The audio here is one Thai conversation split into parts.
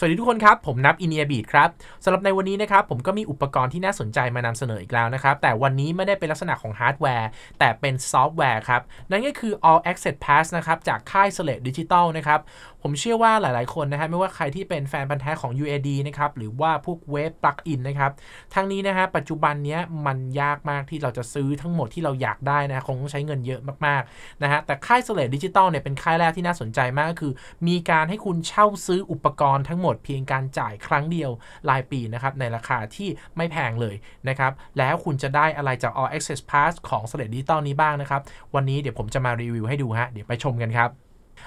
สวัสดีทุกคนครับ ผมนับอินเนียบีดครับ สำหรับในวันนี้นะครับ ผมก็มีอุปกรณ์ที่น่าสนใจมานำเสนออีกแล้วนะครับ แต่วันนี้ไม่ได้เป็นลักษณะของฮาร์ดแวร์ แต่เป็นซอฟต์แวร์ครับ นั่นก็คือ All Access Pass นะครับ จากค่าย s l a t e Digital นะครับ ผมเชื่อว่าหลายๆคนนะฮะ ไม่ว่าใครที่เป็นแฟนพันธุ์แท้ของ UAD นะครับ หรือว่าพวกเว็บปลั๊กอินนะครับทั้งนี้นะฮะ ปัจจุบันนี้มันยากมากที่เราจะซื้อทั้งหมดที่เราอยากได้นะคงต้องใช้เงินเยอะมาก ๆ นะฮะ แต่ค่าย s l a t e Digital เนี่ย เป็นค่ายแรกที่น่าสนใจมากก็คือ มีการให้คุณเช่าซื้ออุปกรณ์ทั้งหมมดเพียงการจ่ายครั้งเดียวรายปีนะครับในราคาที่ไม่แพงเลยนะครับแล้วคุณจะได้อะไรจาก All Access Pass ของ s l a t e Digital นี้บ้างนะครับ วันนี้เดี๋ยวผมจะมารีวิวให้ดูฮะเดี๋ยวไปชมกันครับ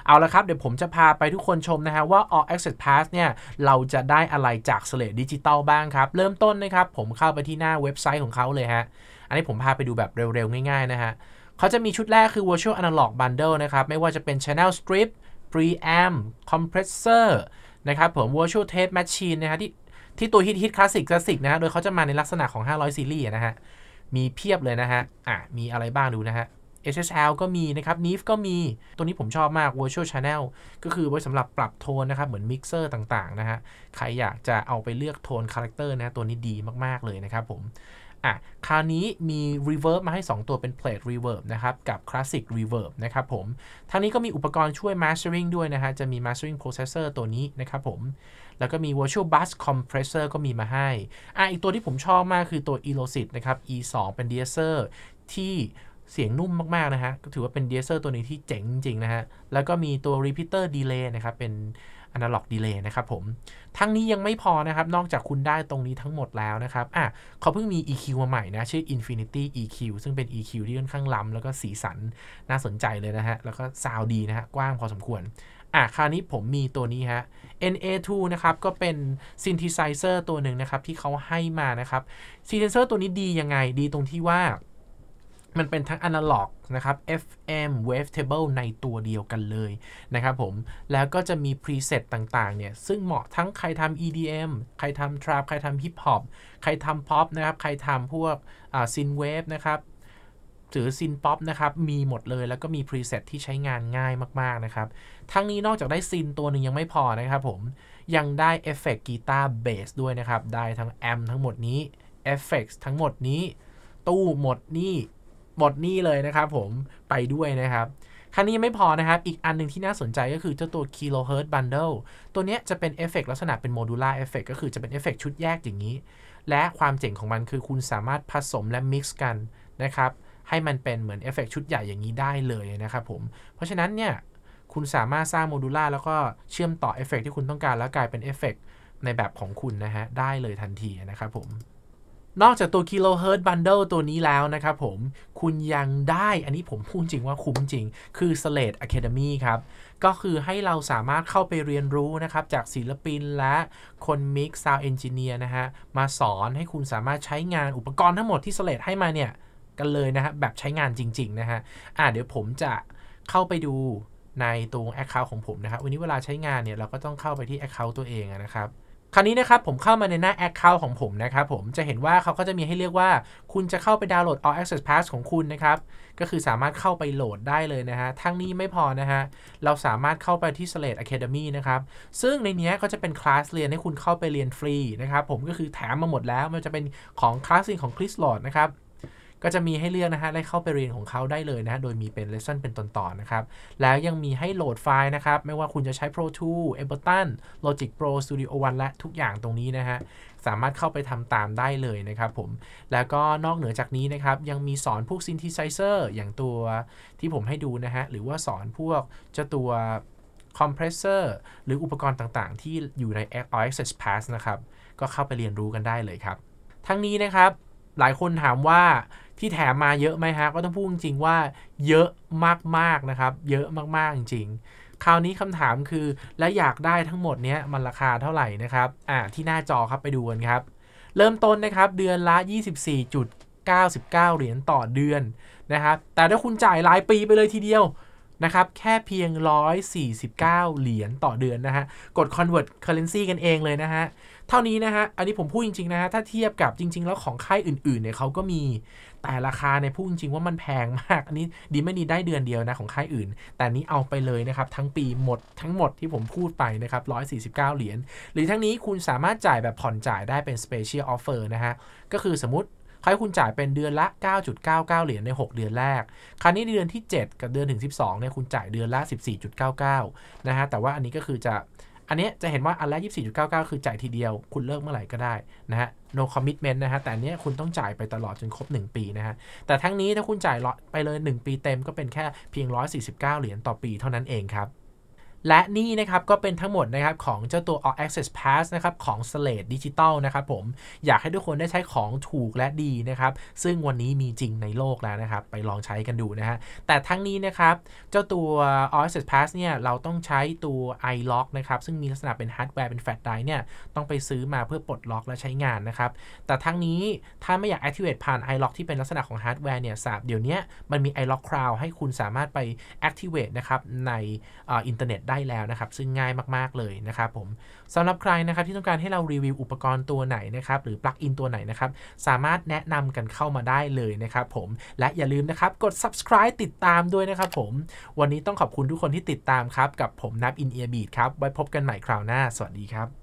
เอาละครับเดี๋ยวผมจะพาไปทุกคนชมนะฮะว่า All Access Pass เนี่ยเราจะได้อะไรจากสเลดดิจิตอลบ้างครับเริ่มต้นนะครับผมเข้าไปที่หน้าเว็บไซต์ของเขาเลยฮะอันนี้ผมพาไปดูแบบเร็วๆ ง่ายๆนะฮะเขาจะมีชุดแรกคือ Virtual Analog Bundle นะครับไม่ว่าจะเป็น Channel Strip Preamp Compressor นะครับผม Virtual Tape Machine นะฮะที่ที่ตัวฮิตฮิตคลาสสิกคลาสสิกนะฮะโดยเขาจะมาในลักษณะของ 500 ซีรีส์นะฮะมีเพียบเลยนะฮะอ่ะมีอะไรบ้างดูนะฮะ HSL ก็มีนะครับ n i f ก็มีตัวนี้ผมชอบมาก Virtual Channel ก็คือไว้สำหรับปรับโทนนะครับเหมือนมิกเซอร์ต่างๆนะฮะใครอยากจะเอาไปเลือกโทนคาแรคเตอร์นะตัวนี้ดีมาก ๆ เลยนะครับผมอ่ะ คราวนี้มี reverb มาให้ 2 ตัวเป็น plate reverb นะครับ กับ classic reverb นะครับผม ทางนี้ก็มีอุปกรณ์ช่วย mastering ด้วยนะฮะ จะมี mastering processor ตัวนี้นะครับผม แล้วก็มี virtual bus compressor ก็มีมาให้ อ่ะอีกตัวที่ผมชอบมากคือตัว e l o s i t นะครับ e 2เป็น d e s s e r ที่เสียงนุ่มมากๆ นะฮะ ก็ถือว่าเป็นเดเซอร์ตัวนี้ที่เจ๋งจริงๆ นะฮะ แล้วก็มีตัวรีพิเตอร์ดีเลย์นะครับ เป็นอะนาล็อกดีเลย์นะครับผม ทั้งนี้ยังไม่พอนะครับ นอกจากคุณได้ตรงนี้ทั้งหมดแล้วนะครับ อ่ะเขาเพิ่งมี EQ มาใหม่นะ ชื่อ infinity EQ ซึ่งเป็น EQ ที่ค่อนข้างล้ำแล้วก็สีสันน่าสนใจเลยนะฮะ แล้วก็ซาวดีนะฮะ กว้างพอสมควร อ่ะ คราวนี้ผมมีตัวนี้ฮะ NA2 นะครับ ก็เป็นซินธิไซเซอร์ตัวหนึ่งนะครับที่เขาให้มานะครับ ซินธิไซเซอร์ตัวนี้ดียังไงดีตรงที่ว่ามันเป็นทั้งอนาล็อกนะครับ FM Wavetable ในตัวเดียวกันเลยนะครับผม แล้วก็จะมี preset ต่างๆเนี่ย ซึ่งเหมาะทั้งใครทำ EDM ใครทำ Trap ใครทำ Hip Hop ใครทำ Pop นะครับ ใครทำพวกซินเวฟนะครับหรือซินป๊อปนะครับ มีหมดเลย แล้วก็มี preset ที่ใช้งานง่ายมากๆนะครับ ทั้งนี้นอกจากได้ซินตัวหนึ่งยังไม่พอนะครับผม ยังได้เอฟเฟกกีตาร์เบสด้วยนะครับ ได้ทั้งแอมทั้งหมดนี้ เอฟเฟกทั้งหมดนี้ ตู้หมดนี่หมดนี่เลยนะครับ ผม ไปด้วยนะครับ คันนี้ไม่พอนะครับอีกอันหนึ่งที่น่าสนใจก็คือเจ้าตัว kilohertz bundle ตัวนี้จะเป็นเอฟเฟกลักษณะเป็นโมดูล่าเอฟเฟกก็คือจะเป็นเอฟเฟกชุดแยกอย่างนี้ และความเจ๋งของมันคือคุณสามารถผสมและมิกซ์กันนะครับให้มันเป็นเหมือนเอฟเฟกชุดใหญ่อย่างนี้ได้เลยนะครับผมเพราะฉะนั้นเนี่ยคุณสามารถสร้างโมดูล่าแล้วก็เชื่อมต่อเอฟเฟกที่คุณต้องการแล้วกลายเป็นเอฟเฟกในแบบของคุณนะฮะได้เลยทันทีนะครับผมนอกจากตัวกิโลเฮิร์ตบันเดิลตัวนี้แล้วนะครับผมคุณยังได้ อันนี้ผมพูดจริงว่าคุ้มจริง คือ Slate Academy ครับ ก็คือให้เราสามารถเข้าไปเรียนรู้นะครับจากศิลปินและคนมิกซ์ซาวเอนจิเนียร์นะฮะมาสอนให้คุณสามารถใช้งานอุปกรณ์ทั้งหมดที่ Slate ให้มาเนี่ยกันเลยนะฮะแบบใช้งานจริง ๆ นะฮะอ่ะเดี๋ยวผมจะเข้าไปดูในตัว Account ของผมนะครับ วันนี้เวลาใช้งานเนี่ยเราก็ต้องเข้าไปที่ Account ตัวเองนะครับคราวนี้นะครับผมเข้ามาในหน้า Account ของผมนะครับผมจะเห็นว่าเขาก็จะมีให้เรียกว่าคุณจะเข้าไปดาวน์โหลด All Access Pass ของคุณนะครับ ก็คือสามารถเข้าไปโหลดได้เลยนะฮะทั้งนี้ไม่พอนะฮะเราสามารถเข้าไปที่ Slate Academy นะครับซึ่งในนี้ก็จะเป็นคลาสเรียนให้คุณเข้าไปเรียนฟรีนะครับผมก็คือแถมมาหมดแล้วมันจะเป็นของคลาสเรียนของคริสหลอดนะครับก็จะมีให้เลือกนะฮะได้เข้าไปเรียนของเขาได้เลยนะโดยมีเป็นเลสันเป็นตอนๆนนะครับ แล้วยังมีให้โหลดไฟล์นะครับไม่ว่าคุณจะใช้ Pro 2 Ableton Logic Pro Studio One และทุกอย่างตรงนี้นะฮะสามารถเข้าไปทำตามได้เลยนะครับผมแล้วก็นอกเหนือจากนี้นะครับยังมีสอนพวกซินธิไซเซอร์อย่างตัวที่ผมให้ดูนะฮะหรือว่าสอนพวกเจ้าตัวคอมเพรสเซอร์หรืออุปกรณ์ต่างๆ ที่อยู่ใน a l r Access Pass นะครับก็เข้าไปเรียนรู้กันได้เลยครับ ทั้งนี้นะครับ หลายคนถามว่าที่แถมมาเยอะไหมฮะก็ต้องพูดจริงๆว่าเยอะมากๆนะครับเยอะมากๆจริงๆคราวนี้คำถามคือและอยากได้ทั้งหมดเนี้ยมันราคาเท่าไหร่นะครับอ่าที่หน้าจอครับไปดูกันครับ เริ่มต้นนะครับเดือนละ 24.99 เหรียญต่อเดือนนะครับแต่ถ้าคุณจ่ายรายปีไปเลยทีเดียวนะครับแค่เพียง 149 เหรียญต่อเดือนนะฮะกด convert currency กันเองเลยนะฮะเท่านี้นะฮะอันนี้ผมพูดจริงๆนะฮะถ้าเทียบกับจริงๆ แล้วของค่ายอื่นๆเนี่ยเขาก็มีแต่ราคาในพูดจริงๆ ว่ามันแพงมาก อันนี้ดีไม่ดีได้เดือนเดียวนะของค่ายอื่น แต่นี้เอาไปเลยนะครับทั้งปีหมดทั้งหมดที่ผมพูดไปนะครับ149 เหรียญหรือทั้งนี้คุณสามารถจ่ายแบบผ่อนจ่ายได้เป็น special offer นะฮะก็คือสมมติเขาให้คุณจ่ายเป็นเดือนละ 9.99 เหรียญใน 6 เดือนแรก คราวนี้เดือนที่ 7 กับเดือนถึง 12 เนี่ย คุณจ่ายเดือนละ 14.99 นะฮะ แต่ว่าอันนี้ก็คือจะ อันนี้จะเห็นว่าอันละ24.99 คือจ่ายทีเดียว คุณเลิกเมื่อไหร่ก็ได้นะฮะ no commitment นะฮะ แต่อันนี้คุณต้องจ่ายไปตลอดจนครบ 1 ปีนะฮะ แต่ทั้งนี้ถ้าคุณจ่ายไปเลย 1 ปีเต็มก็เป็นแค่เพียง 149 เหรียญต่อปีเท่านั้นเองครับและนี่นะครับก็เป็นทั้งหมดนะครับของเจ้าตัว All Access Pass นะครับของ Slate Digital นะครับผมอยากให้ทุกคนได้ใช้ของถูกและดีนะครับซึ่งวันนี้มีจริงในโลกแล้วนะครับไปลองใช้กันดูนะฮะแต่ทั้งนี้นะครับเจ้าตัว All Access Pass เนี่ยเราต้องใช้ตัว iLock นะครับซึ่งมีลักษณะเป็นฮาร์ดแวร์เป็นแฟลชไดร์เนี่ยต้องไปซื้อมาเพื่อปลดล็อก และใช้งานนะครับแต่ทั้งนี้ถ้าไม่อยาก activate ผ่าน iLock ที่เป็นลักษณะของฮาร์ดแวร์เนี่ยสาบเดี๋ยวนี้มันมี iLock Cloud ให้คุณสามารถไป activate นะครับในอินเทอร์เน็ตได้แล้วนะครับ ซึ่งง่ายมาก ๆ เลยนะครับผม สำหรับใครนะครับที่ต้องการให้เรารีวิวอุปกรณ์ตัวไหนนะครับ หรือปลั๊กอินตัวไหนนะครับ สามารถแนะนำกันเข้ามาได้เลยนะครับผม และอย่าลืมนะครับกด subscribe ติดตามด้วยนะครับผม วันนี้ต้องขอบคุณทุกคนที่ติดตามครับ กับผมนับอินเอียบีดครับ ไว้พบกันใหม่คราวหน้า สวัสดีครับ